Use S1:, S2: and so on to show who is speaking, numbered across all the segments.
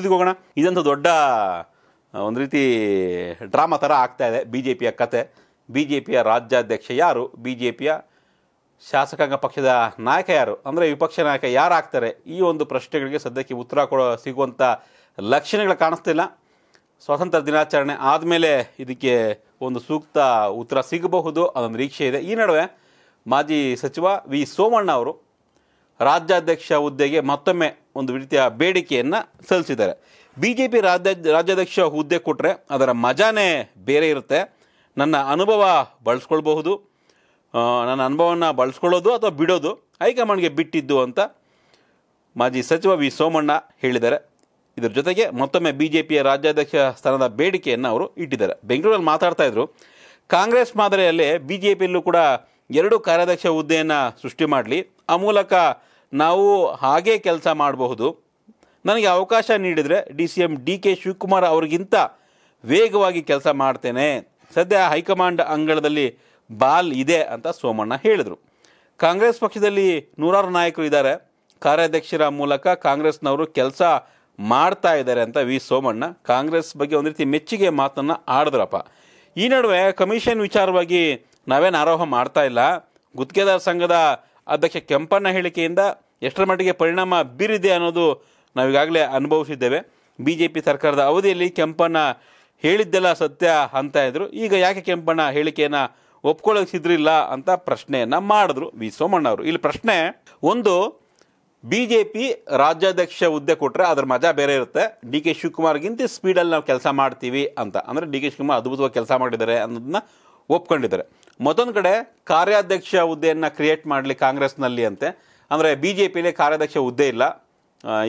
S1: ಪರಿಸ್ಥಿತಿಗೆ ಹೋಗೋಣ ಇದಂಥ ದೊಡ್ಡ ಒಂದು ರೀತಿ ಡ್ರಾಮಾ ಥರ ಆಗ್ತಾ ಇದೆ ಬಿ ಜೆ ಪಿಯ ಕತೆ ಬಿ ಜೆ ಪಿಯ ರಾಜ್ಯಾಧ್ಯಕ್ಷ ಯಾರು ಬಿ ಜೆ ಪಿಯ ಶಾಸಕಾಂಗ ಪಕ್ಷದ ನಾಯಕ ಯಾರು ಅಂದರೆ ವಿಪಕ್ಷ ನಾಯಕ ಯಾರು ಆಗ್ತಾರೆ ಈ ಒಂದು ಪ್ರಶ್ನೆಗಳಿಗೆ ಸದ್ಯಕ್ಕೆ ಉತ್ತರ ಕೊಡೋ ಸಿಗುವಂಥ ಲಕ್ಷಣಗಳು ಕಾಣಿಸ್ತಿಲ್ಲ ಸ್ವಾತಂತ್ರ್ಯ ದಿನಾಚರಣೆ ಆದಮೇಲೆ ಇದಕ್ಕೆ ಒಂದು ಸೂಕ್ತ ಉತ್ತರ ಸಿಗಬಹುದು ಅನ್ನೋ ನಿರೀಕ್ಷೆ ಇದೆ ಈ ನಡುವೆ ಮಾಜಿ ಸಚಿವ ವಿ ಸೋಮಣ್ಣ ಅವರು ರಾಜ್ಯಾಧ್ಯಕ್ಷ ಹುದ್ದೆಗೆ ಮತ್ತೊಮ್ಮೆ ಒಂದು ರೀತಿಯ ಬೇಡಿಕೆಯನ್ನು ಸಲ್ಲಿಸಿದ್ದಾರೆ ಬಿ ಜೆ ಪಿ ರಾಜ್ಯ ರಾಜ್ಯಾಧ್ಯಕ್ಷ ಹುದ್ದೆ ಕೊಟ್ಟರೆ ಅದರ ಮಜಾನೇ ಬೇರೆ ಇರುತ್ತೆ ನನ್ನ ಅನುಭವ ಬಳಸ್ಕೊಳ್ಬಹುದು ನನ್ನ ಅನುಭವನ ಬಳಸ್ಕೊಳ್ಳೋದು ಅಥವಾ ಬಿಡೋದು ಹೈಕಮಾಂಡ್ಗೆ ಬಿಟ್ಟಿದ್ದು ಅಂತ ಮಾಜಿ ಸಚಿವ ವಿ ಸೋಮಣ್ಣ ಹೇಳಿದ್ದಾರೆ ಇದರ ಜೊತೆಗೆ ಮತ್ತೊಮ್ಮೆ ಬಿ ಜೆ ಪಿಯ ರಾಜ್ಯಾಧ್ಯಕ್ಷ ಸ್ಥಾನದ ಬೇಡಿಕೆಯನ್ನು ಅವರು ಇಟ್ಟಿದ್ದಾರೆ ಬೆಂಗಳೂರಲ್ಲಿ ಮಾತಾಡ್ತಾ ಮಾತಾಡ್ತಾಯಿದ್ರು ಕಾಂಗ್ರೆಸ್ ಮಾದರಿಯಲ್ಲೇ ಬಿ ಜೆ ಪಿಯಲ್ಲೂ ಕೂಡ ಎರಡು ಕಾರ್ಯಾಧ್ಯಕ್ಷ ಹುದ್ದೆಯನ್ನು ಸೃಷ್ಟಿ ಮಾಡಲಿ ಆ ಮೂಲಕ ನಾವು ಹಾಗೇ ಕೆಲಸ ಮಾಡಬಹುದು ನನಗೆ ಅವಕಾಶ ನೀಡಿದರೆ D C M D K Shivakumar ಅವರಿಗಿಂತ ವೇಗವಾಗಿ ಕೆಲಸ ಮಾಡ್ತೇನೆ ಸದ್ಯ ಹೈಕಮಾಂಡ್ ಅಂಗಳದಲ್ಲಿ ಬಾಲ್ ಇದೆ ಅಂತ ಸೋಮಣ್ಣ ಹೇಳಿದರು ಕಾಂಗ್ರೆಸ್ ಪಕ್ಷದಲ್ಲಿ ನೂರಾರು ನಾಯಕರು ಇದ್ದಾರೆ ಕಾರ್ಯಾಧ್ಯಕ್ಷರ ಮೂಲಕ ಕಾಂಗ್ರೆಸ್ನವರು ಕೆಲಸ ಮಾಡ್ತಾ ಇದ್ದಾರೆ ಅಂತ ವಿ ಸೋಮಣ್ಣ ಕಾಂಗ್ರೆಸ್ ಬಗ್ಗೆ ಒಂದು ರೀತಿ ಮೆಚ್ಚುಗೆ ಮಾತನ್ನು ಆಡಿದ್ರಪ್ಪ ಈ ನಡುವೆ ಕಮಿಷನ್ ವಿಚಾರವಾಗಿ ನಾವೇನು ಆರೋಹ ಮಾಡ್ತಾ ಇಲ್ಲ ಗುತ್ತಿಗೆದಾರ ಸಂಘದ ಅದಕ್ಕೆ ಕೆಂಪಣ್ಣ ಹೇಳಿಕೆಯಿಂದ ಎಷ್ಟರ ಮಟ್ಟಿಗೆ ಪರಿಣಾಮ ಬೀರಿದೆ ಅನ್ನೋದು ನಾವೀಗಾಗಲೇ ಅನುಭವಿಸಿದ್ದೇವೆ ಬಿ ಜೆ ಪಿ ಸರ್ಕಾರದ ಅವಧಿಯಲ್ಲಿ ಕೆಂಪಣ್ಣ ಹೇಳಿದ್ದೆಲ್ಲ ಸತ್ಯ ಅಂತ ಇದ್ದರು ಈಗ ಯಾಕೆ ಕೆಂಪಣ್ಣ ಹೇಳಿಕೆಯನ್ನು ಒಪ್ಕೊಳ್ಳೋಕೆ ಸಿದ್ರಿಲ್ಲ ಅಂತ ಪ್ರಶ್ನೆಯನ್ನು ಮಾಡಿದ್ರು ವಿ ಸೋಮಣ್ಣ ಅವರು ಇಲ್ಲಿ ಪ್ರಶ್ನೆ ಒಂದು ಬಿ ಜೆ ಪಿ ರಾಜ್ಯಾಧ್ಯಕ್ಷ ಹುದ್ದೆ ಕೊಟ್ಟರೆ ಅದ್ರ ಮಜಾ ಬೇರೆ ಇರುತ್ತೆ ಡಿ ಕೆ ಶಿವಕುಮಾರ್ಗಿಂತ ಸ್ಪೀಡಲ್ಲಿ ನಾವು ಕೆಲಸ ಮಾಡ್ತೀವಿ ಅಂತ ಅಂದರೆ ಡಿ ಕೆ ಶಿವಕುಮಾರ್ ಅದ್ಭುತವಾಗಿ ಕೆಲಸ ಮಾಡಿದ್ದಾರೆ ಅನ್ನೋದನ್ನ ಒಪ್ಕೊಂಡಿದ್ದಾರೆ ಮತ್ತೊಂದು ಕಡೆ ಕಾರ್ಯಾಧ್ಯಕ್ಷ ಹುದ್ದೆಯನ್ನು ಕ್ರಿಯೇಟ್ ಮಾಡಲಿ ಕಾಂಗ್ರೆಸ್ನಲ್ಲಿ ಅಂತೆ ಅಂದರೆ ಬಿ ಜೆ ಪಿಯಲ್ಲಿ ಕಾರ್ಯಾಧ್ಯಕ್ಷ ಹುದ್ದೆ ಇಲ್ಲ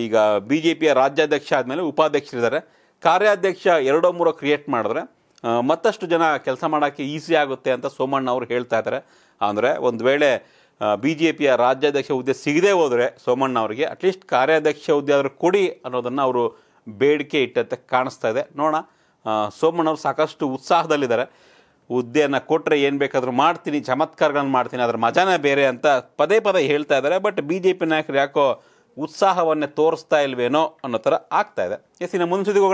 S1: ಈಗ ಬಿ ಜೆ ಪಿಯ ರಾಜ್ಯಾಧ್ಯಕ್ಷ ಆದಮೇಲೆ ಉಪಾಧ್ಯಕ್ಷರಿದ್ದಾರೆ ಕಾರ್ಯಾಧ್ಯಕ್ಷ ಎರಡೋ ಮೂರೋ ಕ್ರಿಯೇಟ್ ಮಾಡಿದ್ರೆ ಮತ್ತಷ್ಟು ಜನ ಕೆಲಸ ಮಾಡೋಕ್ಕೆ ಈಸಿ ಆಗುತ್ತೆ ಅಂತ ಸೋಮಣ್ಣ ಅವರು ಹೇಳ್ತಾ ಇದ್ದಾರೆ ಅಂದರೆ ಒಂದು ವೇಳೆ ಬಿ ಜೆ ಪಿಯ ರಾಜ್ಯಾಧ್ಯಕ್ಷ ಹುದ್ದೆ ಸಿಗದೇ ಹೋದರೆ ಸೋಮಣ್ಣ ಅವರಿಗೆ ಅಟ್ಲೀಸ್ಟ್ ಕಾರ್ಯಾಧ್ಯಕ್ಷ ಹುದ್ದೆ ಆದರೂ ಕೊಡಿ ಅನ್ನೋದನ್ನು ಅವರು ಬೇಡಿಕೆ ಇಟ್ಟಂತೆ ಕಾಣಿಸ್ತಾ ಇದೆ ನೋಡೋಣ ಸೋಮಣ್ಣ ಸಾಕಷ್ಟು ಉತ್ಸಾಹದಲ್ಲಿದ್ದಾರೆ ಹುದ್ದೆಯನ್ನು ಕೊಟ್ಟರೆ ಏನು ಬೇಕಾದರೂ ಮಾಡ್ತೀನಿ ಚಮತ್ಕಾರಗಳನ್ನು ಮಾಡ್ತೀನಿ ಅದರ ಮಜಾನೇ ಬೇರೆ ಅಂತ ಪದೇ ಪದೇ ಹೇಳ್ತಾ ಇದ್ದಾರೆ ಬಟ್ ಬಿ ಜೆ ನಾಯಕರು ಯಾಕೋ ಉತ್ಸಾಹವನ್ನೇ ತೋರಿಸ್ತಾ ಇಲ್ವೇನೋ ಅನ್ನೋ ಥರ ಆಗ್ತಾ ಇದೆ ಎಸ್ ಇನ್ನು ಮುಂದಿನ